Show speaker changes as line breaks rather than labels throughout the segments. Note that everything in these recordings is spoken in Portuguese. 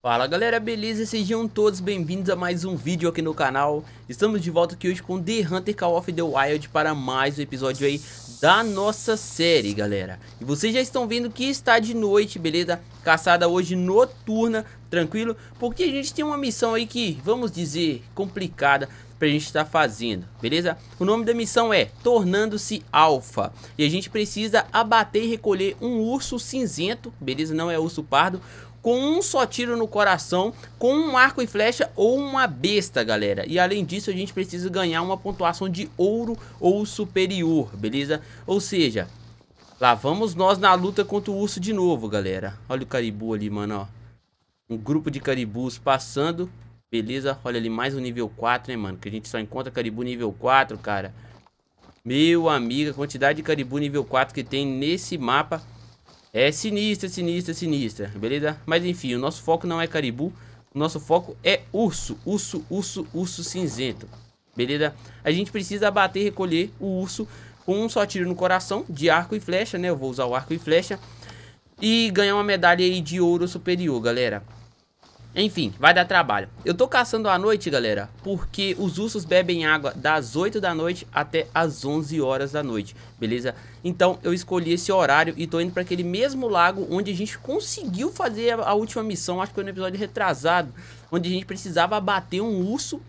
Fala galera, beleza? Sejam todos bem-vindos a mais um vídeo aqui no canal Estamos de volta aqui hoje com The Hunter Call of the Wild para mais um episódio aí da nossa série, galera E vocês já estão vendo que está de noite, beleza? Caçada hoje noturna, tranquilo? Porque a gente tem uma missão aí que, vamos dizer, complicada pra gente estar tá fazendo, beleza? O nome da missão é Tornando-se Alfa e a gente precisa abater e recolher um urso cinzento, beleza? Não é urso pardo, com um só tiro no coração, com um arco e flecha ou uma besta, galera. E além disso, a gente precisa ganhar uma pontuação de ouro ou superior, beleza? Ou seja, lá vamos nós na luta contra o urso de novo, galera. Olha o caribu ali, mano, ó. Um grupo de caribus passando, beleza? Olha ali, mais um nível 4, né, mano? Que a gente só encontra caribu nível 4, cara. Meu amigo, a quantidade de caribu nível 4 que tem nesse mapa... É sinistra, sinistra, sinistra, beleza? Mas enfim, o nosso foco não é caribu, o nosso foco é urso, urso, urso, urso cinzento, beleza? A gente precisa bater e recolher o urso com um só tiro no coração, de arco e flecha, né? Eu vou usar o arco e flecha e ganhar uma medalha aí de ouro superior, galera. Enfim, vai dar trabalho. Eu tô caçando à noite, galera, porque os ursos bebem água das 8 da noite até as 11 horas da noite, beleza? Então eu escolhi esse horário e tô indo para aquele mesmo lago onde a gente conseguiu fazer a última missão, acho que foi no episódio retrasado, onde a gente precisava bater um urso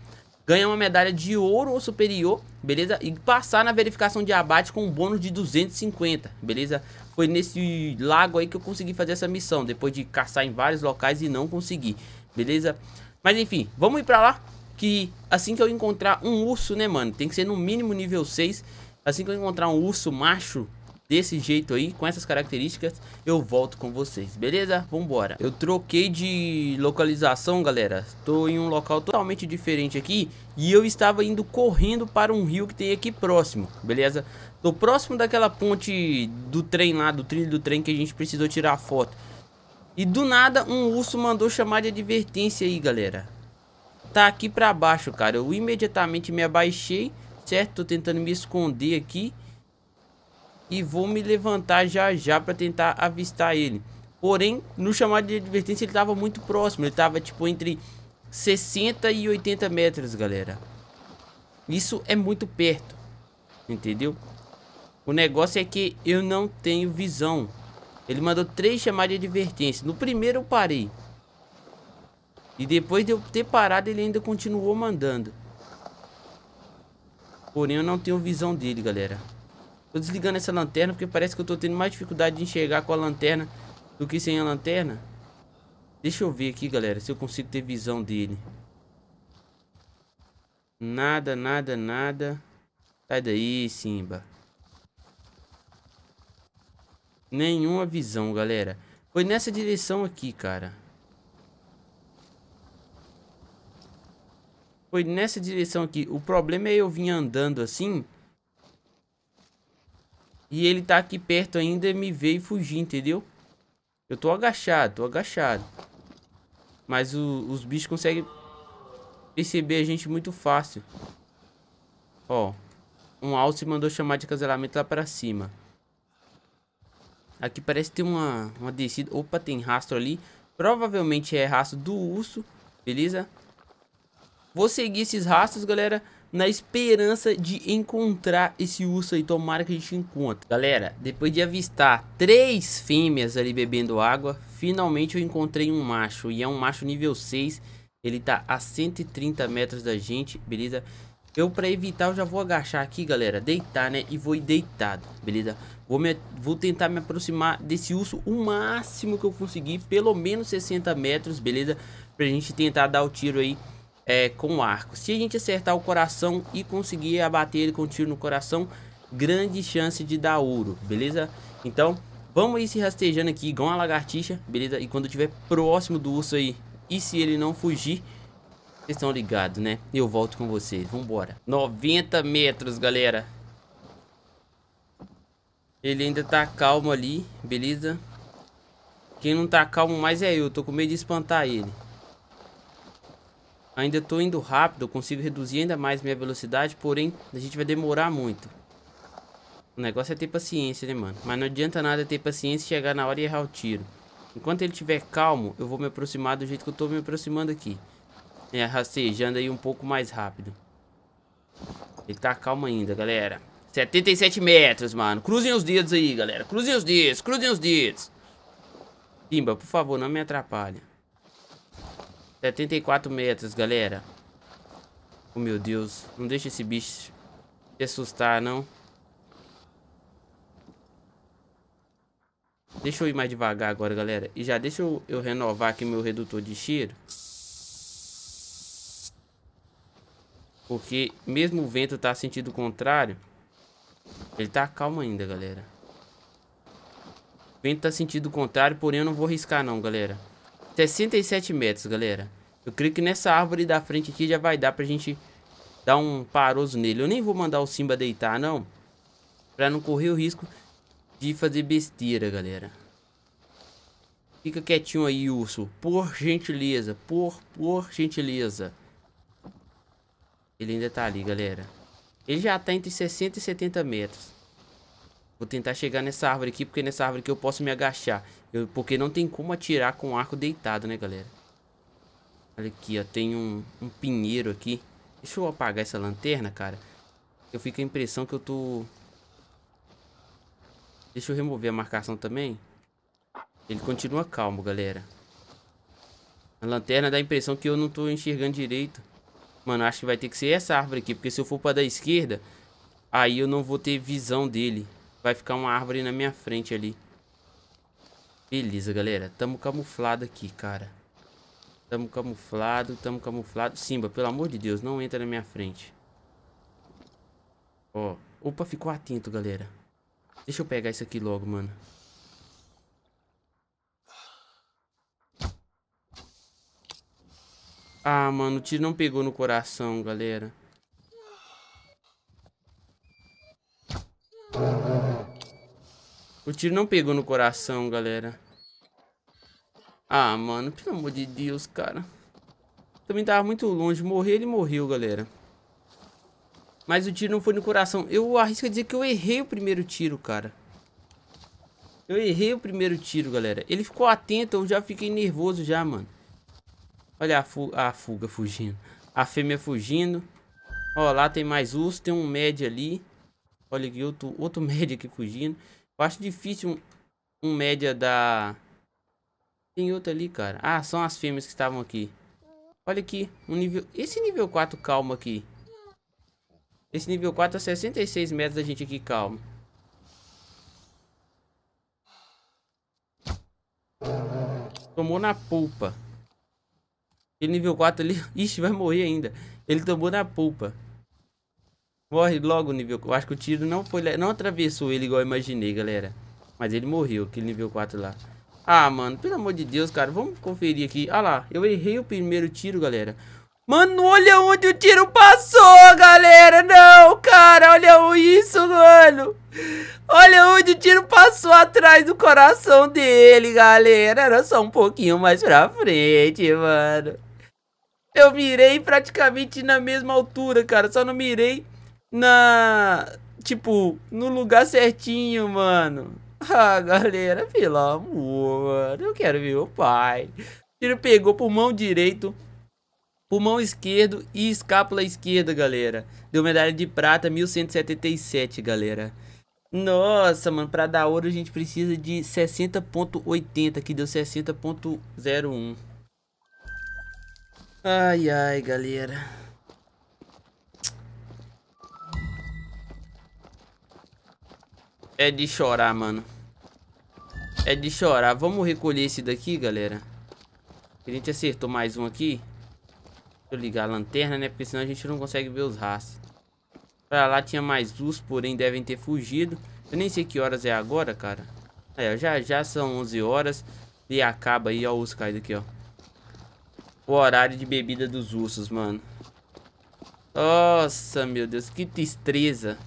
ganhar uma medalha de ouro ou superior, beleza? E passar na verificação de abate com um bônus de 250, beleza? Foi nesse lago aí que eu consegui fazer essa missão, depois de caçar em vários locais e não conseguir beleza? Mas enfim, vamos ir pra lá, que assim que eu encontrar um urso, né, mano, tem que ser no mínimo nível 6, assim que eu encontrar um urso macho, desse jeito aí, com essas características, eu volto com vocês, beleza? Vambora. Eu troquei de localização, galera. Tô em um local totalmente diferente aqui e eu estava indo correndo para um rio que tem aqui próximo, beleza? Tô próximo daquela ponte do trem lá, do trilho do trem que a gente precisou tirar foto. E do nada um urso mandou chamar de advertência aí, galera. Tá aqui pra baixo, cara. Eu imediatamente me abaixei, certo? Tô tentando me esconder aqui. E vou me levantar já já pra tentar avistar ele. Porém, no chamado de advertência ele tava muito próximo. Ele tava tipo entre 60 e 80 metros, galera. Isso é muito perto. Entendeu? O negócio é que eu não tenho visão. Ele mandou três chamadas de advertência. No primeiro eu parei. E depois de eu ter parado, ele ainda continuou mandando. Porém, eu não tenho visão dele, galera. Tô desligando essa lanterna porque parece que eu tô tendo mais dificuldade de enxergar com a lanterna do que sem a lanterna. Deixa eu ver aqui, galera, se eu consigo ter visão dele. Nada, nada, nada. Sai daí, Simba nenhuma visão, galera. Foi nessa direção aqui, cara. Foi nessa direção aqui. O problema é eu vim andando assim. E ele tá aqui perto ainda e me veio fugir, entendeu? Eu tô agachado, tô agachado. Mas o, os bichos conseguem perceber a gente muito fácil. Ó. Um alce mandou chamar de cancelamento lá pra cima. Aqui parece ter uma, uma descida. Opa, tem rastro ali. Provavelmente é rastro do urso, beleza? Vou seguir esses rastros, galera, na esperança de encontrar esse urso aí. Tomara que a gente encontre. Galera, depois de avistar três fêmeas ali bebendo água, finalmente eu encontrei um macho. E é um macho nível 6. Ele tá a 130 metros da gente, beleza? Eu, pra evitar, eu já vou agachar aqui, galera. Deitar, né? E vou ir deitado, beleza? Vou, me, vou tentar me aproximar desse urso o máximo que eu conseguir. Pelo menos 60 metros, beleza? Pra gente tentar dar o tiro aí é, com o arco. Se a gente acertar o coração e conseguir abater ele com um tiro no coração, grande chance de dar ouro, beleza? Então, vamos ir se rastejando aqui igual uma lagartixa, beleza? E quando tiver próximo do urso aí, e se ele não fugir vocês estão ligados, né? Eu volto com vocês. Vambora. 90 metros, galera. Ele ainda tá calmo ali, beleza? Quem não tá calmo mais é eu. Tô com medo de espantar ele. Ainda tô indo rápido. consigo reduzir ainda mais minha velocidade. Porém, a gente vai demorar muito. O negócio é ter paciência, né, mano? Mas não adianta nada ter paciência e chegar na hora e errar o tiro. Enquanto ele estiver calmo, eu vou me aproximar do jeito que eu tô me aproximando aqui né, rastejando aí um pouco mais rápido. Ele tá calmo ainda, galera. 77 metros, mano. Cruzem os dedos aí, galera. Cruzem os dedos, cruzem os dedos. Limba, por favor, não me atrapalha. 74 metros, galera. Oh, meu Deus. Não deixa esse bicho se assustar, não. Deixa eu ir mais devagar agora, galera. E já deixa eu, eu renovar aqui meu redutor de cheiro. Porque mesmo o vento tá sentido contrário, ele tá calmo ainda, galera. O vento tá sentido contrário, porém eu não vou riscar não, galera. 67 metros, galera. Eu creio que nessa árvore da frente aqui já vai dar pra gente dar um paroso nele. Eu nem vou mandar o Simba deitar, não. Pra não correr o risco de fazer besteira, galera. Fica quietinho aí, urso. Por gentileza. Por, por gentileza. Ele ainda tá ali, galera. Ele já tá entre 60 e 70 metros. Vou tentar chegar nessa árvore aqui, porque nessa árvore aqui eu posso me agachar. Eu, porque não tem como atirar com o arco deitado, né, galera? Olha aqui, ó. Tem um, um pinheiro aqui. Deixa eu apagar essa lanterna, cara. Eu fico com a impressão que eu tô... Deixa eu remover a marcação também. Ele continua calmo, galera. A lanterna dá a impressão que eu não tô enxergando direito. Mano, acho que vai ter que ser essa árvore aqui. Porque se eu for pra da esquerda, aí eu não vou ter visão dele. Vai ficar uma árvore na minha frente ali. Beleza, galera. Tamo camuflado aqui, cara. Tamo camuflado, tamo camuflado. Simba, pelo amor de Deus, não entra na minha frente. Ó. Opa, ficou atento, galera. Deixa eu pegar isso aqui logo, mano. Ah, mano, o tiro não pegou no coração, galera. O tiro não pegou no coração, galera. Ah, mano, pelo amor de Deus, cara. Também tava muito longe. Morrer, ele morreu, galera. Mas o tiro não foi no coração. Eu arrisco dizer que eu errei o primeiro tiro, cara. Eu errei o primeiro tiro, galera. Ele ficou atento, eu já fiquei nervoso já, mano. Olha a, fu a fuga fugindo. A fêmea fugindo. Ó, lá tem mais urso. Tem um média ali. Olha aqui, outro, outro médio aqui fugindo. Eu acho difícil um, um média da... Tem outro ali, cara. Ah, são as fêmeas que estavam aqui. Olha aqui, um nível... Esse nível 4 calma aqui. Esse nível 4 a 66 metros da gente aqui calma. Tomou na polpa. Ele nível 4 ali. Ixi, vai morrer ainda. Ele tomou na polpa. Morre logo nível 4. Acho que o tiro não foi. Não atravessou ele igual eu imaginei, galera. Mas ele morreu, aquele nível 4 lá. Ah, mano, pelo amor de Deus, cara. Vamos conferir aqui. Ah lá, eu errei o primeiro tiro, galera. Mano, olha onde o tiro passou, galera. Não, cara, olha isso, mano. Olha onde o tiro passou atrás do coração dele, galera. Era só um pouquinho mais pra frente, mano eu mirei praticamente na mesma altura, cara. Só não mirei na... Tipo, no lugar certinho, mano. Ah, galera, pelo amor, eu quero ver o pai. Ele pegou pulmão direito, pulmão esquerdo e escápula esquerda, galera. Deu medalha de prata, 1177, galera. Nossa, mano, pra dar ouro a gente precisa de 60.80, que deu 60.01. Ai, ai, galera. É de chorar, mano. É de chorar. Vamos recolher esse daqui, galera. A gente acertou mais um aqui. Deixa eu ligar a lanterna, né? Porque senão a gente não consegue ver os rastros. Pra lá tinha mais luz, porém devem ter fugido. Eu nem sei que horas é agora, cara. É, já já são 11 horas. E acaba aí, ó, os caídos aqui, ó o horário de bebida dos ursos, mano. Nossa, meu Deus, que tristeza.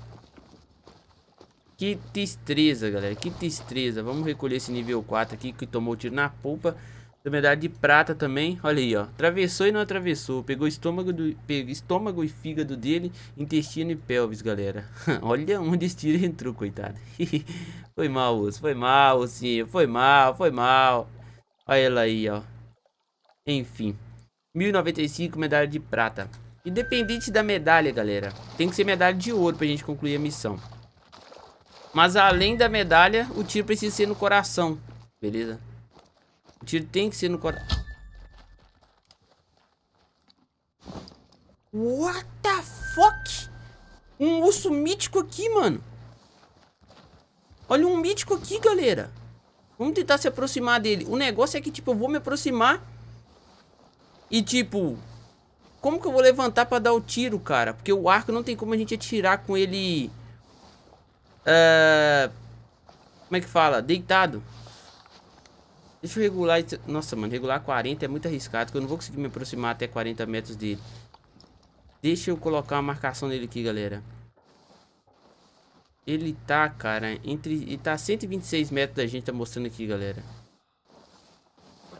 Que tristeza, galera, que tristeza. Vamos recolher esse nível 4 aqui, que tomou tiro na polpa. Da medalha de prata também, olha aí, ó. Atravessou e não atravessou. Pegou estômago, do, pegou estômago e fígado dele, intestino e pelvis, galera. olha onde esse tiro entrou, coitado. foi mal, osso. Foi mal, ossinho. Foi mal, foi mal. Olha ela aí, ó. Enfim. 1095, medalha de prata. Independente da medalha, galera, tem que ser medalha de ouro pra gente concluir a missão. Mas além da medalha, o tiro precisa ser no coração, beleza? O tiro tem que ser no coração. What the fuck? Um urso mítico aqui, mano. Olha um mítico aqui, galera. Vamos tentar se aproximar dele. O negócio é que, tipo, eu vou me aproximar e tipo, como que eu vou levantar pra dar o tiro, cara? Porque o arco não tem como a gente atirar com ele... Uh, como é que fala? Deitado. Deixa eu regular... Nossa, mano, regular 40 é muito arriscado, que eu não vou conseguir me aproximar até 40 metros dele. Deixa eu colocar uma marcação nele aqui, galera. Ele tá, cara, entre... Ele tá 126 metros da gente, tá mostrando aqui, galera.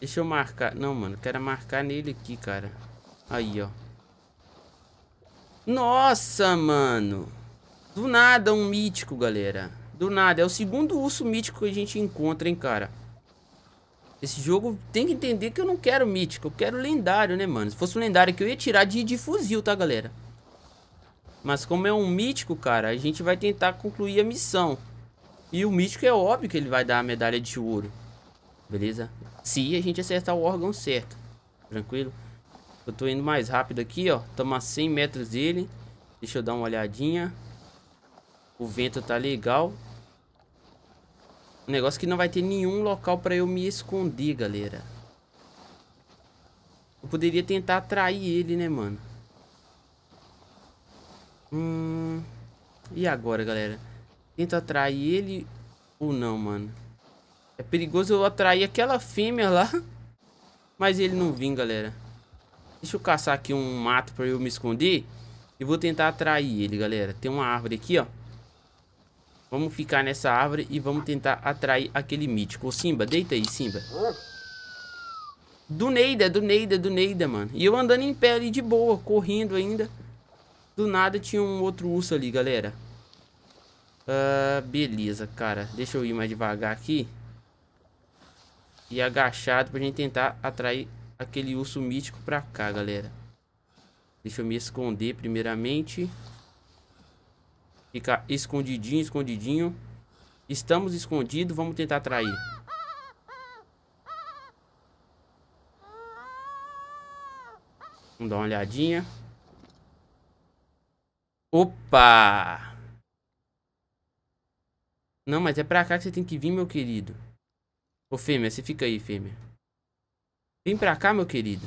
Deixa eu marcar. Não, mano. Quero marcar nele aqui, cara. Aí, ó. Nossa, mano. Do nada um mítico, galera. Do nada. É o segundo urso mítico que a gente encontra, hein, cara. Esse jogo tem que entender que eu não quero mítico. Eu quero lendário, né, mano? Se fosse um lendário que eu ia tirar de, de fuzil, tá, galera? Mas como é um mítico, cara, a gente vai tentar concluir a missão. E o mítico é óbvio que ele vai dar a medalha de ouro. Beleza? Se a gente acertar o órgão certo. Tranquilo? Eu tô indo mais rápido aqui, ó. Toma 100 metros dele. Deixa eu dar uma olhadinha. O vento tá legal. O negócio que não vai ter nenhum local pra eu me esconder, galera. Eu poderia tentar atrair ele, né, mano? Hum... E agora, galera? Tento atrair ele ou não, mano? É perigoso eu atrair aquela fêmea lá. Mas ele não vim, galera. Deixa eu caçar aqui um mato pra eu me esconder. E vou tentar atrair ele, galera. Tem uma árvore aqui, ó. Vamos ficar nessa árvore e vamos tentar atrair aquele mítico. Ô, Simba, deita aí, Simba. Do Neida, do Neida, do Neida, mano. E eu andando em pé ali de boa, correndo ainda. Do nada tinha um outro urso ali, galera. Uh, beleza, cara. Deixa eu ir mais devagar aqui e agachado pra gente tentar atrair aquele urso mítico pra cá, galera. Deixa eu me esconder primeiramente. Ficar escondidinho, escondidinho. Estamos escondidos, vamos tentar atrair. Vamos dar uma olhadinha. Opa! Não, mas é pra cá que você tem que vir, meu querido. Ô, fêmea, você fica aí, fêmea. Vem pra cá, meu querido.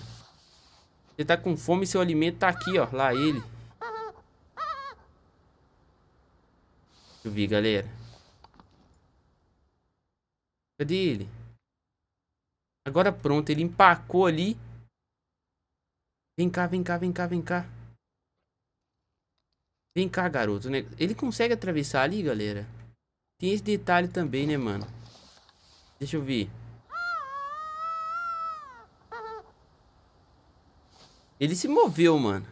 Você tá com fome e seu alimento tá aqui, ó. Lá ele. Deixa eu ver, galera. Cadê ele? Agora pronto, ele empacou ali. Vem cá, vem cá, vem cá, vem cá. Vem cá, garoto. Né? Ele consegue atravessar ali, galera? Tem esse detalhe também, né, mano? Deixa eu ver. Ele se moveu, mano.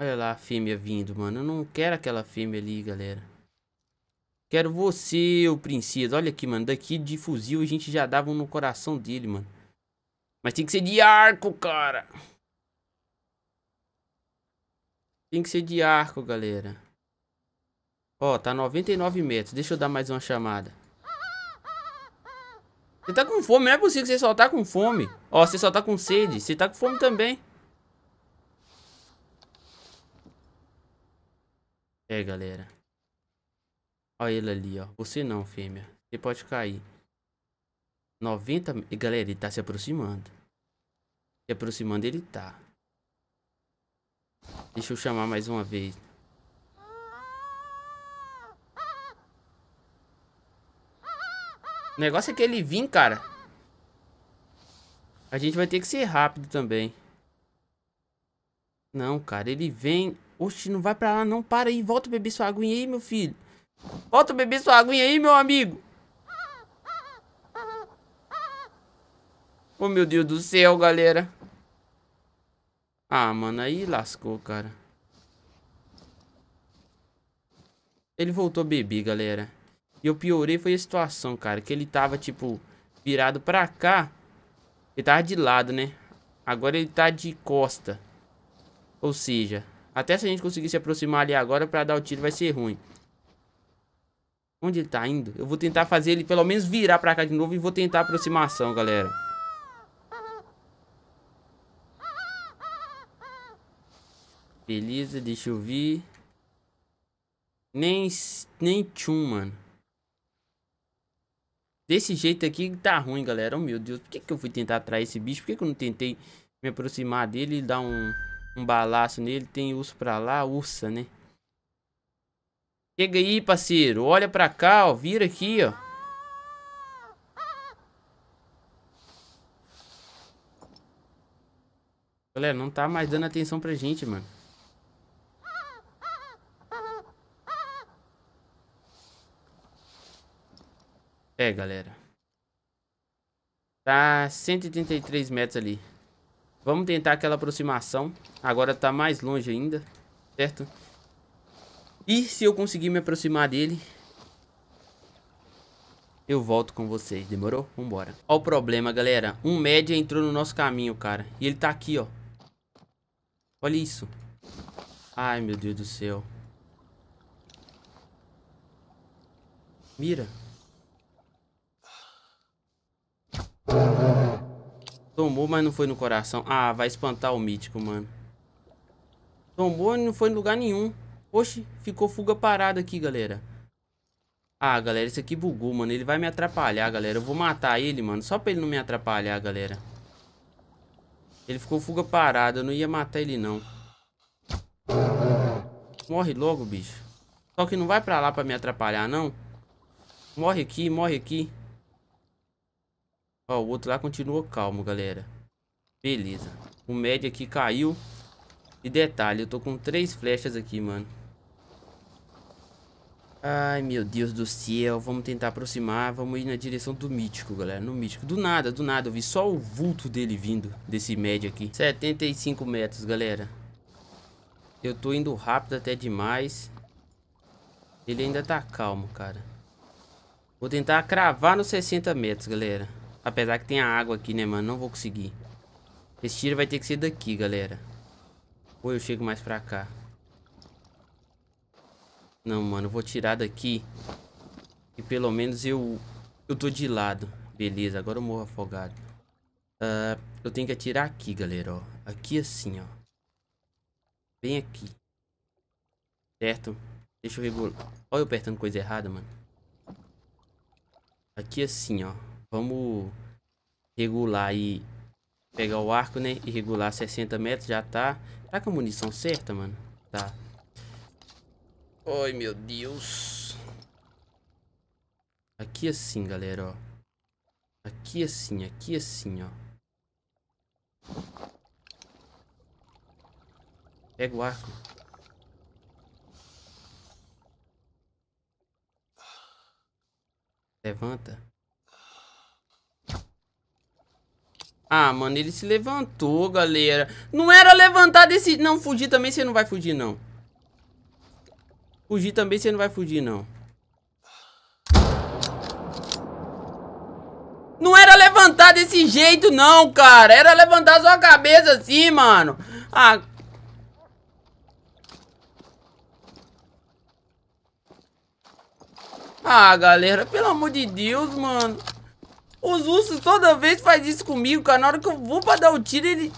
Olha lá a fêmea vindo, mano. Eu não quero aquela fêmea ali, galera. Quero você, o princesa. Olha aqui, mano. Daqui de fuzil a gente já dava um no coração dele, mano. Mas tem que ser de arco, cara. Tem que ser de arco, galera. Ó, tá 99 metros. Deixa eu dar mais uma chamada. Você tá com fome? Não é possível que você só tá com fome. Ó, você só tá com sede. Você tá com fome também. É, galera. ó ele ali, ó. Você não, fêmea. Você pode cair. 90... E, galera, ele tá se aproximando. Se aproximando ele tá. Deixa eu chamar mais uma vez. O negócio é que ele vem, cara. A gente vai ter que ser rápido também. Não, cara, ele vem... Oxe, não vai pra lá não, para aí, volta beber sua aguinha aí, meu filho. Volta beber sua aguinha aí, meu amigo. Oh, meu Deus do céu, galera. Ah, mano, aí lascou, cara. Ele voltou a beber, galera. E eu piorei foi a situação, cara. Que ele tava, tipo, virado pra cá. Ele tava de lado, né? Agora ele tá de costa. Ou seja, até se a gente conseguir se aproximar ali agora pra dar o tiro vai ser ruim. Onde ele tá indo? Eu vou tentar fazer ele pelo menos virar pra cá de novo e vou tentar a aproximação, galera. Beleza, deixa eu ver. Nem, nem tchum, mano. Desse jeito aqui tá ruim, galera. Oh, meu Deus, por que, que eu fui tentar atrair esse bicho? Por que, que eu não tentei me aproximar dele e dar um, um balaço nele? Tem urso pra lá, ursa, né? Chega aí, parceiro. Olha pra cá, ó. Vira aqui, ó. Galera, não tá mais dando atenção pra gente, mano. É, galera. Tá 183 metros ali. Vamos tentar aquela aproximação. Agora tá mais longe ainda, certo? E se eu conseguir me aproximar dele, eu volto com vocês, demorou? Vambora. Olha o problema, galera. Um média entrou no nosso caminho, cara. E ele tá aqui, ó. Olha isso. Ai, meu Deus do céu. Mira. Tomou, mas não foi no coração. Ah, vai espantar o mítico, mano. Tomou e não foi em lugar nenhum. Oxe, ficou fuga parada aqui, galera. Ah, galera, isso aqui bugou, mano. Ele vai me atrapalhar, galera. Eu vou matar ele, mano. Só pra ele não me atrapalhar, galera. Ele ficou fuga parada. Eu não ia matar ele, não. Morre logo, bicho. Só que não vai pra lá pra me atrapalhar, não. Morre aqui, morre aqui. Ó, o outro lá continua calmo, galera. Beleza. O médio aqui caiu. E detalhe, eu tô com três flechas aqui, mano. Ai, meu Deus do céu. Vamos tentar aproximar. Vamos ir na direção do mítico, galera. No mítico. Do nada, do nada. Eu vi só o vulto dele vindo. Desse médio aqui. 75 metros, galera. Eu tô indo rápido até demais. Ele ainda tá calmo, cara. Vou tentar cravar nos 60 metros, galera. Apesar que tem a água aqui, né, mano? Não vou conseguir. Esse tiro vai ter que ser daqui, galera. Ou eu chego mais pra cá. Não, mano. Eu vou tirar daqui. E pelo menos eu... Eu tô de lado. Beleza, agora eu morro afogado. Uh, eu tenho que atirar aqui, galera, ó. Aqui assim, ó. Bem aqui. Certo? Deixa eu regular. Olha eu apertando coisa errada, mano. Aqui assim, ó. Vamos regular aí. Pegar o arco, né? E regular 60 metros, já tá. Tá com a munição certa, mano? Tá. Ai, meu Deus. Aqui assim, galera, ó. Aqui assim, aqui assim, ó. Pega o arco. Levanta. Ah, mano, ele se levantou, galera. Não era levantar desse... Não, fugir também você não vai fugir, não. Fugir também você não vai fugir, não. Não era levantar desse jeito, não, cara. Era levantar sua cabeça assim, mano. Ah... Ah, galera, pelo amor de Deus, mano. Os ursos toda vez faz isso comigo, cara. Na hora que eu vou pra dar o tiro, ele...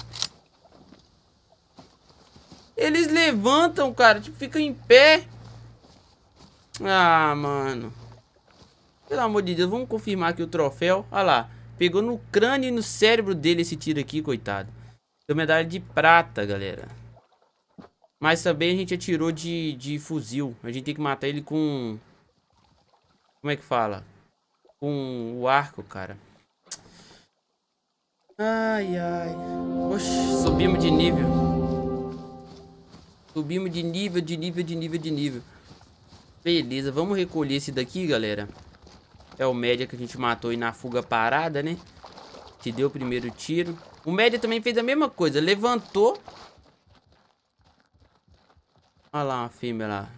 Eles levantam, cara. Tipo, fica em pé. Ah, mano. Pelo amor de Deus, vamos confirmar aqui o troféu. Olha lá. Pegou no crânio e no cérebro dele esse tiro aqui, coitado. Deu medalha de prata, galera. Mas também a gente atirou de, de fuzil. A gente tem que matar ele com... Como é que fala? com o arco, cara. Ai, ai. Oxi, subimos de nível. Subimos de nível, de nível, de nível, de nível. Beleza, vamos recolher esse daqui, galera. É o média que a gente matou aí na fuga parada, né? Te deu o primeiro tiro. O média também fez a mesma coisa. Levantou. Olha lá uma fêmea lá.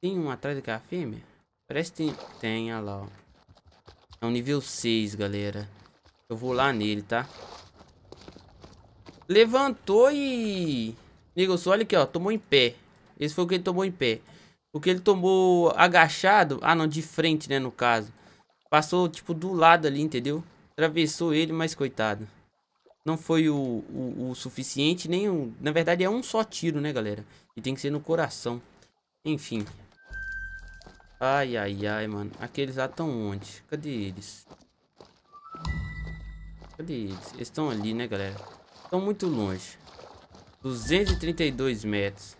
Tem um atrás daquela é fêmea? Parece que tem... Tem, olha lá, ó. É um nível 6, galera. Eu vou lá nele, tá? Levantou e... Negócio, olha aqui, ó. Tomou em pé. Esse foi o que ele tomou em pé. Porque ele tomou agachado. Ah, não, de frente, né, no caso. Passou, tipo, do lado ali, entendeu? Atravessou ele, mas coitado. Não foi o, o, o suficiente, nem o... Na verdade, é um só tiro, né, galera? E tem que ser no coração. Enfim, Ai, ai, ai, mano. Aqueles lá estão onde? Cadê eles? Cadê eles? Eles estão ali, né, galera? Estão muito longe. 232 metros.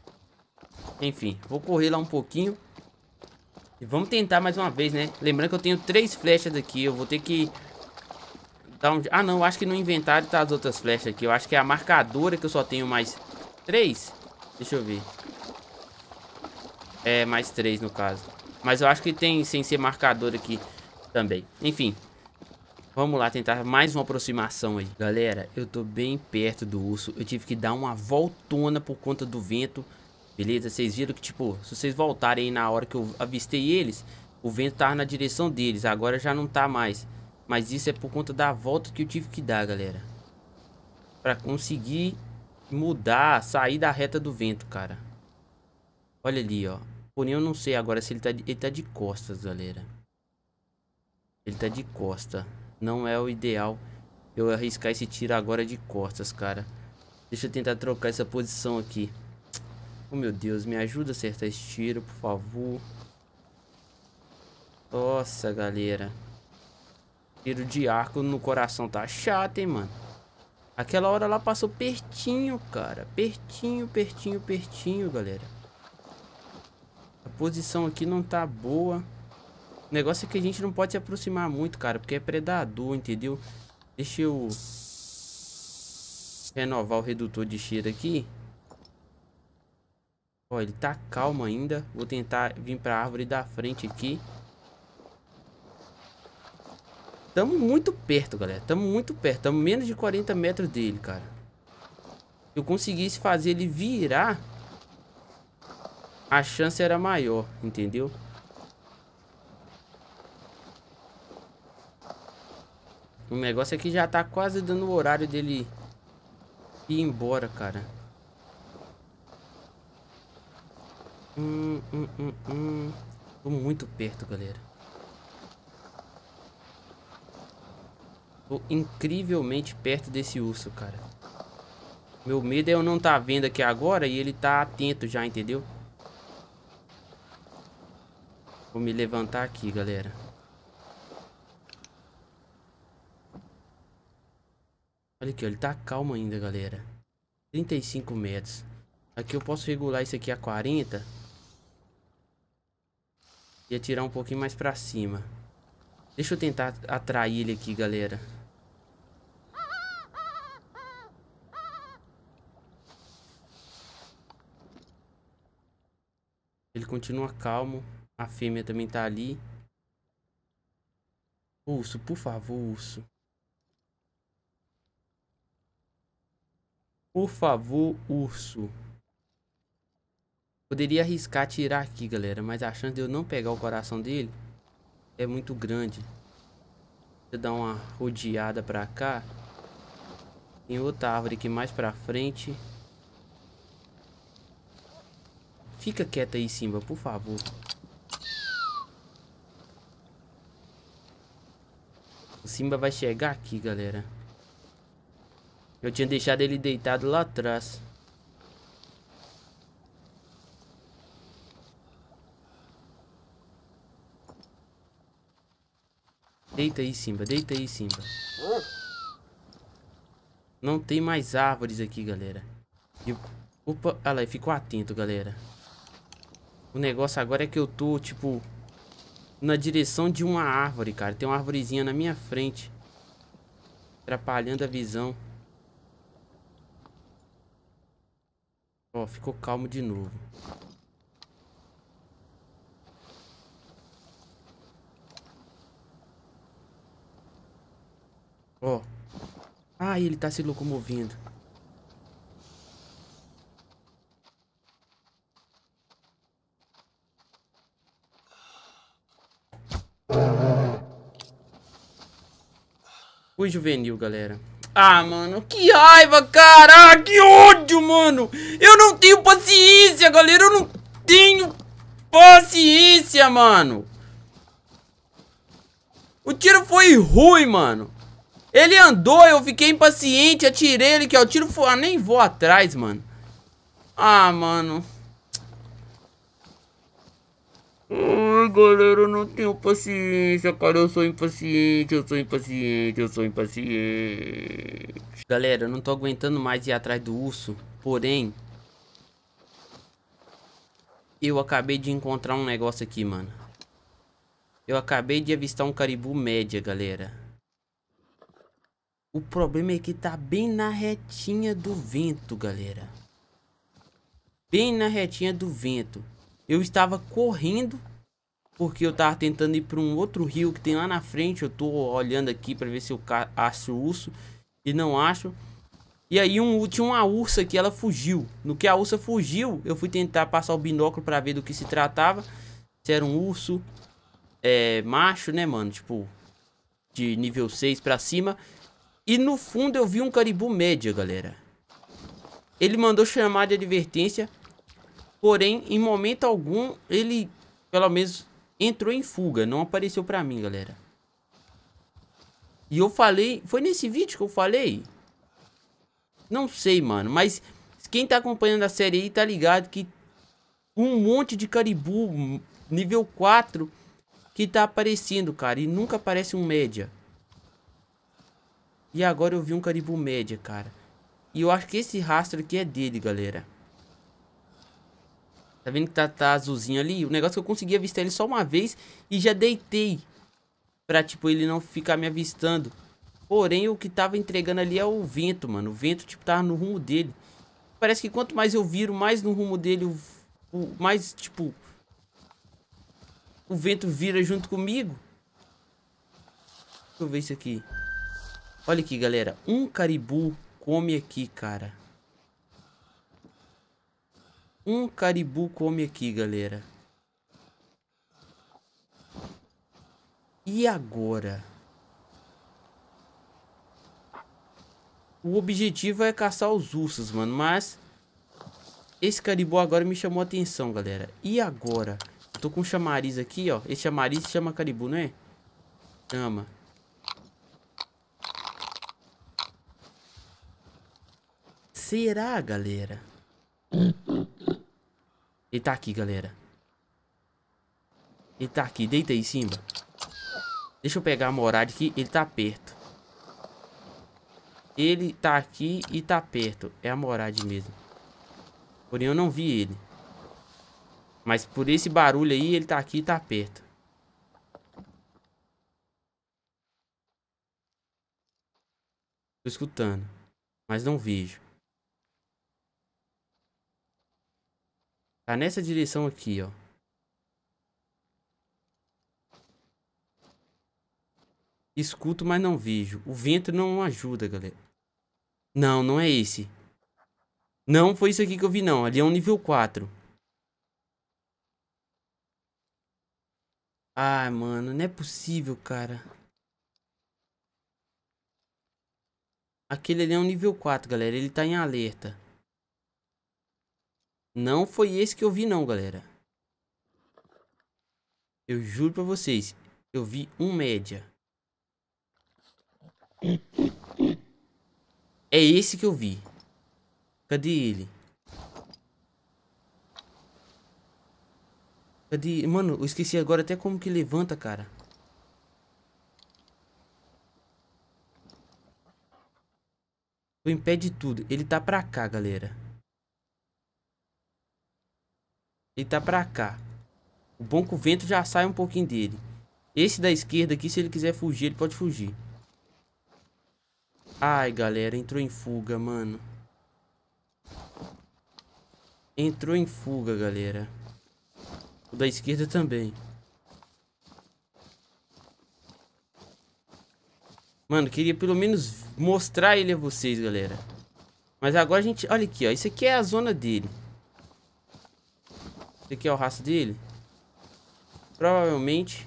Enfim, vou correr lá um pouquinho. E vamos tentar mais uma vez, né? Lembrando que eu tenho três flechas aqui. Eu vou ter que... Dar um... Ah, não. Acho que no inventário tá as outras flechas aqui. Eu acho que é a marcadora que eu só tenho mais três. Deixa eu ver. É, mais três no caso. Mas eu acho que tem sem ser marcador aqui também. Enfim. Vamos lá tentar mais uma aproximação aí. Galera, eu tô bem perto do urso. Eu tive que dar uma voltona por conta do vento. Beleza? Vocês viram que, tipo, se vocês voltarem aí na hora que eu avistei eles, o vento tava na direção deles. Agora já não tá mais. Mas isso é por conta da volta que eu tive que dar, galera. Pra conseguir mudar, sair da reta do vento, cara. Olha ali, ó. Porém, eu não sei agora se ele tá, de, ele tá de costas, galera. Ele tá de costas. Não é o ideal eu arriscar esse tiro agora de costas, cara. Deixa eu tentar trocar essa posição aqui. Oh, meu Deus, me ajuda a acertar esse tiro, por favor. Nossa, galera. Tiro de arco no coração tá chato, hein, mano. Aquela hora lá passou pertinho, cara. Pertinho, pertinho, pertinho, galera posição aqui não tá boa. O negócio é que a gente não pode se aproximar muito, cara, porque é predador, entendeu? Deixa eu renovar o redutor de cheiro aqui. Ó, ele tá calmo ainda. Vou tentar vir pra árvore da frente aqui. Tamo muito perto, galera. Tamo muito perto. Tamo menos de 40 metros dele, cara. Se eu conseguisse fazer ele virar a chance era maior, entendeu? O negócio é que já tá quase dando o horário dele ir embora, cara. Hum, hum, hum, hum. Tô muito perto, galera. Tô incrivelmente perto desse urso, cara. Meu medo é eu não tá vendo aqui agora e ele tá atento já, entendeu? Vou me levantar aqui, galera. Olha aqui, ele tá calmo ainda, galera. 35 metros. Aqui eu posso regular isso aqui a 40. E atirar um pouquinho mais pra cima. Deixa eu tentar atrair ele aqui, galera. Ele continua calmo. A fêmea também tá ali. Urso, por favor, urso. Por favor, urso. Poderia arriscar tirar aqui, galera. Mas a chance de eu não pegar o coração dele é muito grande. Deixa eu dar uma rodeada pra cá. Tem outra árvore aqui mais pra frente. Fica quieta aí, Simba, por favor. O Simba vai chegar aqui, galera. Eu tinha deixado ele deitado lá atrás. Deita aí, Simba. Deita aí, Simba. Não tem mais árvores aqui, galera. E, opa, olha lá, ficou atento, galera. O negócio agora é que eu tô, tipo, na direção de uma árvore, cara. Tem uma árvorezinha na minha frente. Atrapalhando a visão. Ó, ficou calmo de novo. Ó. Ai, Ah, ele tá se locomovendo. O juvenil, galera. Ah, mano, que raiva, cara! Ah, que ódio, mano! Eu não tenho paciência, galera! Eu não tenho paciência, mano! O tiro foi ruim, mano. Ele andou, eu fiquei impaciente, atirei ele, que ó. o tiro foi... Ah, nem vou atrás, mano. Ah, mano... Ai, galera, eu não tenho paciência, cara. Eu sou impaciente, eu sou impaciente, eu sou impaciente. Galera, eu não tô aguentando mais ir atrás do urso. Porém, eu acabei de encontrar um negócio aqui, mano. Eu acabei de avistar um caribu média, galera. O problema é que tá bem na retinha do vento, galera. Bem na retinha do vento. Eu estava correndo porque eu estava tentando ir para um outro rio que tem lá na frente. Eu estou olhando aqui para ver se eu acho o urso e não acho. E aí um, tinha uma ursa que ela fugiu. No que a ursa fugiu, eu fui tentar passar o binóculo para ver do que se tratava. Se era um urso é, macho, né, mano? Tipo, de nível 6 para cima. E no fundo eu vi um caribu média, galera. Ele mandou chamar de advertência Porém, em momento algum, ele, pelo menos, entrou em fuga. Não apareceu pra mim, galera. E eu falei... Foi nesse vídeo que eu falei? Não sei, mano. Mas quem tá acompanhando a série aí tá ligado que um monte de caribu nível 4 que tá aparecendo, cara. E nunca aparece um média. E agora eu vi um caribu média, cara. E eu acho que esse rastro aqui é dele, galera. Tá vendo que tá, tá azulzinho ali? O negócio é que eu consegui avistar ele só uma vez e já deitei. Pra, tipo, ele não ficar me avistando. Porém, o que tava entregando ali é o vento, mano. O vento, tipo, tava no rumo dele. Parece que quanto mais eu viro, mais no rumo dele, o, o mais, tipo... O vento vira junto comigo. Deixa eu ver isso aqui. Olha aqui, galera. Um caribu come aqui, cara um caribu come aqui, galera. E agora? O objetivo é caçar os ursos, mano. Mas esse caribu agora me chamou a atenção, galera. E agora? tô com um chamariz aqui, ó. Esse chamariz se chama caribu, não é? Chama. Será, galera? Ele tá aqui, galera. Ele tá aqui. Deita aí em cima. Deixa eu pegar a morada aqui. Ele tá perto. Ele tá aqui e tá perto. É a morada mesmo. Porém, eu não vi ele. Mas por esse barulho aí, ele tá aqui e tá perto. Tô escutando. Mas não vejo. Tá nessa direção aqui, ó. Escuto, mas não vejo. O vento não ajuda, galera. Não, não é esse. Não foi isso aqui que eu vi, não. Ali é um nível 4. Ai, mano, não é possível, cara. Aquele ali é um nível 4, galera. Ele tá em alerta. Não foi esse que eu vi não, galera. Eu juro pra vocês. Eu vi um média. É esse que eu vi. Cadê ele? Cadê? Mano, eu esqueci agora até como que levanta, cara. Eu impede tudo. Ele tá pra cá, galera. Ele tá pra cá. O bom que o vento já sai um pouquinho dele. Esse da esquerda aqui, se ele quiser fugir, ele pode fugir. Ai, galera, entrou em fuga, mano. Entrou em fuga, galera. O da esquerda também. Mano, queria pelo menos mostrar ele a vocês, galera. Mas agora a gente... Olha aqui, ó. Isso aqui é a zona dele. Esse aqui é o rastro dele. Provavelmente.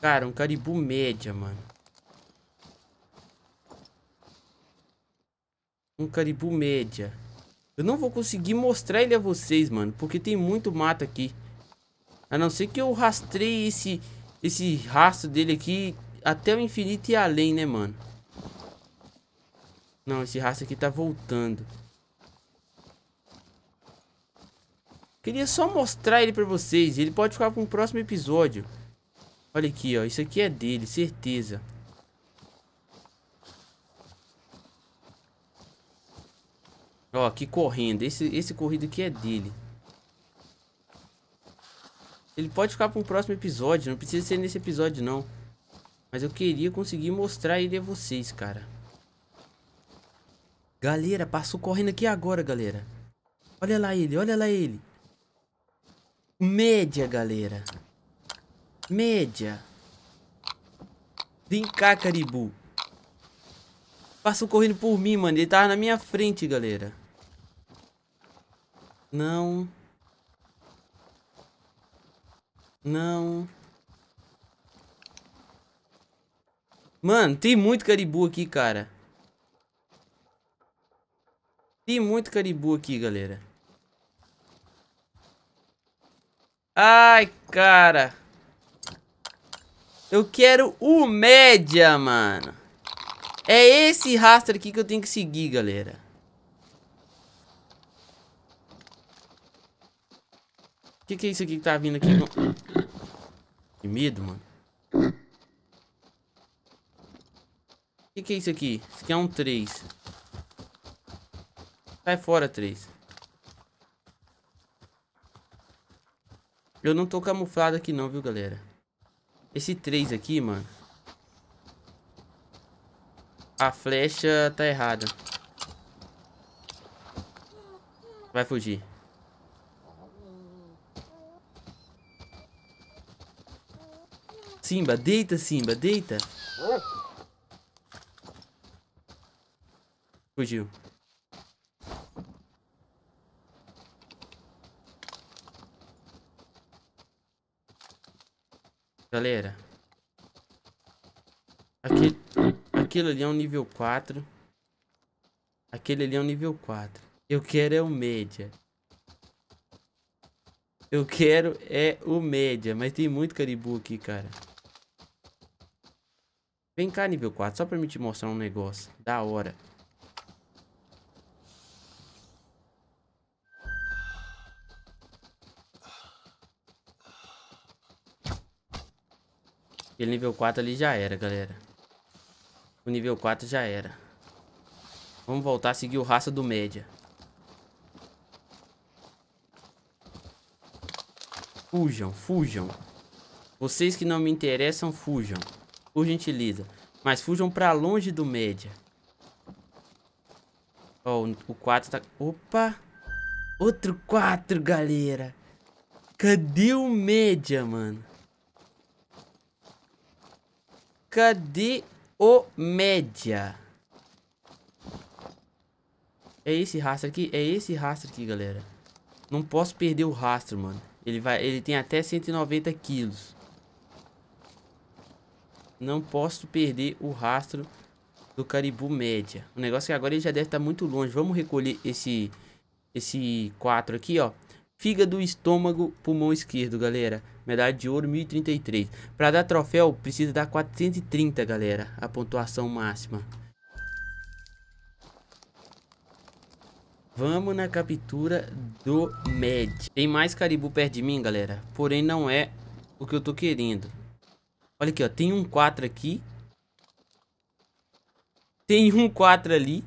Cara, um caribu média, mano. Um caribu média. Eu não vou conseguir mostrar ele a vocês, mano. Porque tem muito mato aqui. A não ser que eu rastrei esse, esse rastro dele aqui até o infinito e além, né, mano? Não, esse rastro aqui tá voltando. Queria só mostrar ele pra vocês. Ele pode ficar para um próximo episódio. Olha aqui, ó. Isso aqui é dele, certeza. Ó, aqui correndo. Esse, esse corrido aqui é dele. Ele pode ficar para um próximo episódio. Não precisa ser nesse episódio, não. Mas eu queria conseguir mostrar ele a vocês, cara. Galera, passou correndo aqui agora, galera. Olha lá ele, olha lá ele. Média, galera. Média. Vem cá, caribu. Passou correndo por mim, mano. Ele tava tá na minha frente, galera. Não. Não. Mano, tem muito caribu aqui, cara. Tem muito caribu aqui, galera. Ai, cara. Eu quero o média, mano. É esse rastro aqui que eu tenho que seguir, galera. O que, que é isso aqui que tá vindo aqui? Que medo, mano. O que, que é isso aqui? Isso aqui é um 3. Sai fora, 3. Eu não tô camuflado aqui não, viu, galera? Esse 3 aqui, mano. A flecha tá errada. Vai fugir. Simba, deita, Simba, deita. Fugiu. Galera. Aquele, aquilo ali é um nível 4. Aquele ali é um nível 4. Eu quero é o média. Eu quero é o média. Mas tem muito caribu aqui, cara. Vem cá, nível 4. Só pra me te mostrar um negócio. Da hora. Aquele nível 4 ali já era, galera. O nível 4 já era. Vamos voltar a seguir o raça do média. Fujam, fujam. Vocês que não me interessam, fujam. Por gentileza. Mas fujam pra longe do média. Ó, oh, o 4 tá... Opa! Outro 4, galera! Cadê o média, mano? de O Média. É esse rastro aqui? É esse rastro aqui, galera. Não posso perder o rastro, mano. Ele, vai, ele tem até 190 quilos. Não posso perder o rastro do Caribu Média. O negócio é que agora ele já deve estar tá muito longe. Vamos recolher esse, esse 4 aqui, ó. Fígado, estômago, pulmão esquerdo, galera. Medalha de ouro 1033. Para dar troféu, precisa dar 430, galera. A pontuação máxima. Vamos na captura do Med. Tem mais caribu perto de mim, galera. Porém, não é o que eu tô querendo. Olha aqui, ó. Tem um 4 aqui. Tem um 4 ali.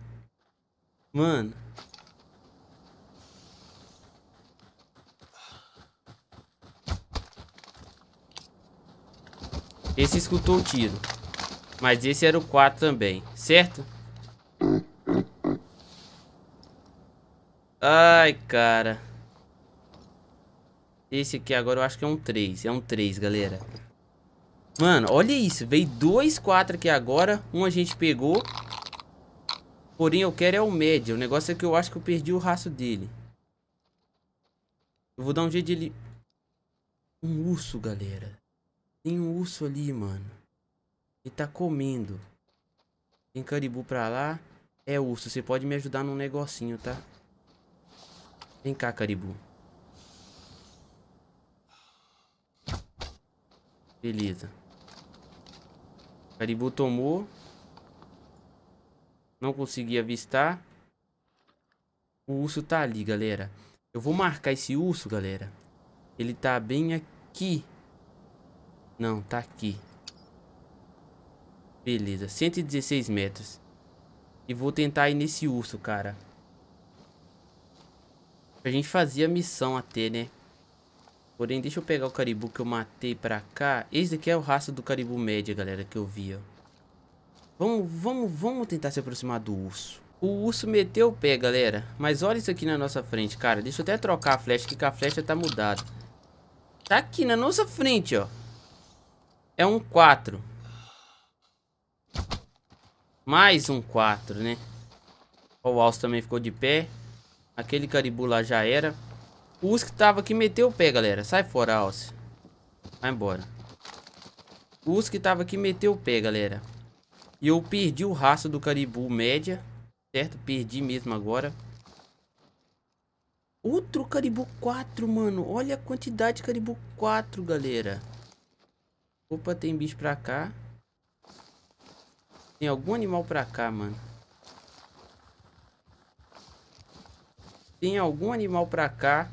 Mano. Esse escutou o tiro. Mas esse era o 4 também, certo? Ai, cara. Esse aqui agora eu acho que é um 3. É um 3, galera. Mano, olha isso. Veio dois 4 aqui agora. Um a gente pegou. Porém, eu quero é o médio. O negócio é que eu acho que eu perdi o rastro dele. Eu vou dar um jeito de ele... Um urso, galera. Tem um urso ali, mano. Ele tá comendo. Tem caribu pra lá. É, urso, você pode me ajudar num negocinho, tá? Vem cá, caribu. Beleza. Caribu tomou. Não consegui avistar. O urso tá ali, galera. Eu vou marcar esse urso, galera. Ele tá bem aqui. Não, tá aqui. Beleza, 116 metros. E vou tentar ir nesse urso, cara. A gente fazia missão até, né? Porém, deixa eu pegar o caribu que eu matei pra cá. Esse aqui é o raça do caribu média, galera, que eu vi, ó. Vamos, vamos, vamos tentar se aproximar do urso. O urso meteu o pé, galera. Mas olha isso aqui na nossa frente, cara. Deixa eu até trocar a flecha, que a flecha tá mudada. Tá aqui na nossa frente, ó é um 4. Mais um 4, né? O Alce também ficou de pé. Aquele caribu lá já era. O Usk tava aqui, meteu o pé, galera. Sai fora, Alce. Vai embora. O Usk tava aqui, meteu o pé, galera. E eu perdi o rastro do caribu média. Certo? Perdi mesmo agora. Outro caribu 4, mano. Olha a quantidade de caribu 4, galera. Opa, tem bicho pra cá. Tem algum animal pra cá, mano. Tem algum animal pra cá.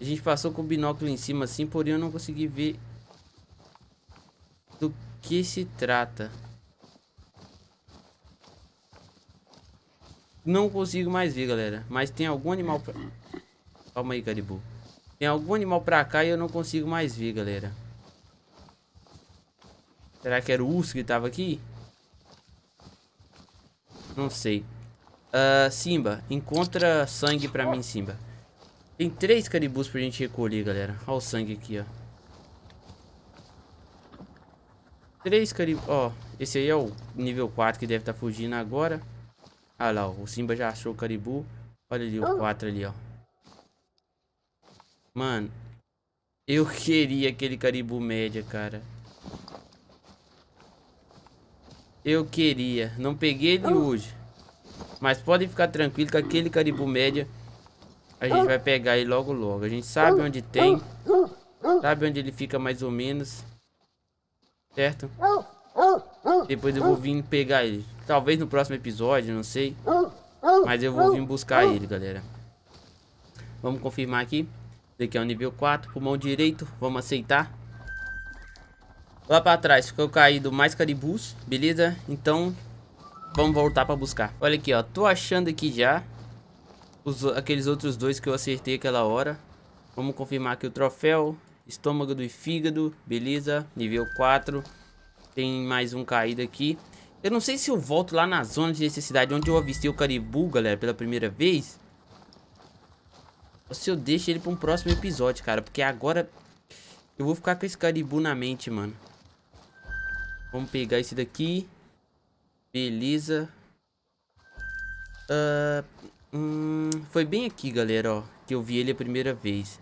A gente passou com o binóculo em cima assim, porém eu não consegui ver do que se trata. Não consigo mais ver, galera. Mas tem algum animal pra... Calma aí, Garibu. Tem algum animal pra cá e eu não consigo mais ver, galera. Será que era o urso que tava aqui? Não sei. Uh, Simba, encontra sangue pra mim, Simba. Tem três caribus pra gente recolher, galera. Olha o sangue aqui, ó. Três caribus. Ó, esse aí é o nível 4 que deve estar tá fugindo agora. Ah lá, ó, o Simba já achou o caribu. Olha ali o 4 ah. ali, ó. Mano, eu queria aquele caribu média, cara. Eu queria. Não peguei ele hoje. Mas podem ficar tranquilo que aquele caribu média a gente vai pegar ele logo logo. A gente sabe onde tem. Sabe onde ele fica mais ou menos. Certo? Depois eu vou vir pegar ele. Talvez no próximo episódio, não sei. Mas eu vou vir buscar ele, galera. Vamos confirmar aqui. Esse aqui é o nível 4, pulmão direito. Vamos aceitar. Lá pra trás ficou caído mais caribus, beleza? Então, vamos voltar pra buscar. Olha aqui, ó. Tô achando aqui já os, aqueles outros dois que eu acertei aquela hora. Vamos confirmar aqui o troféu. Estômago do fígado, beleza? Nível 4. Tem mais um caído aqui. Eu não sei se eu volto lá na zona de necessidade onde eu avistei o caribu, galera, pela primeira vez. Ou se eu deixo ele pra um próximo episódio, cara. Porque agora eu vou ficar com esse caribu na mente, mano. Vamos pegar esse daqui. Beleza. Uh, hum, foi bem aqui, galera, ó. Que eu vi ele a primeira vez.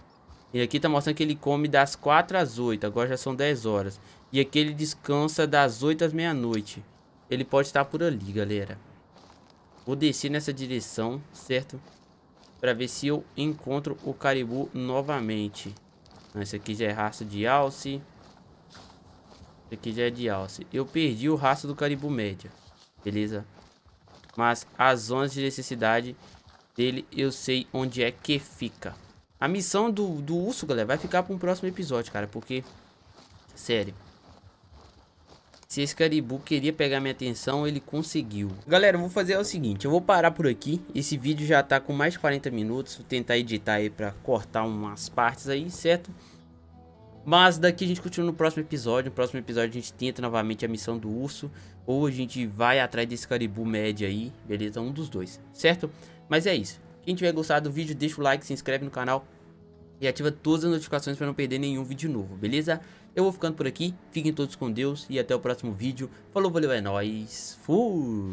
E aqui tá mostrando que ele come das 4 às 8. Agora já são 10 horas. E aqui ele descansa das 8 às meia-noite. Ele pode estar por ali, galera. Vou descer nessa direção, certo? Pra ver se eu encontro o caribu novamente. Esse aqui já é raça de alce aqui já é de alce. Eu perdi o rastro do caribu médio. Beleza? Mas as zonas de necessidade dele eu sei onde é que fica. A missão do, do urso, galera, vai ficar para um próximo episódio, cara. Porque, sério. Se esse caribu queria pegar minha atenção, ele conseguiu. Galera, eu vou fazer o seguinte, eu vou parar por aqui. Esse vídeo já tá com mais de 40 minutos. Vou tentar editar aí para cortar umas partes aí, certo? Mas daqui a gente continua no próximo episódio. No próximo episódio a gente tenta novamente a missão do urso. Ou a gente vai atrás desse caribu médio aí. Beleza? Um dos dois, certo? Mas é isso. Quem tiver gostado do vídeo, deixa o like, se inscreve no canal. E ativa todas as notificações para não perder nenhum vídeo novo, beleza? Eu vou ficando por aqui. Fiquem todos com Deus. E até o próximo vídeo. Falou, valeu, é nóis. Fui!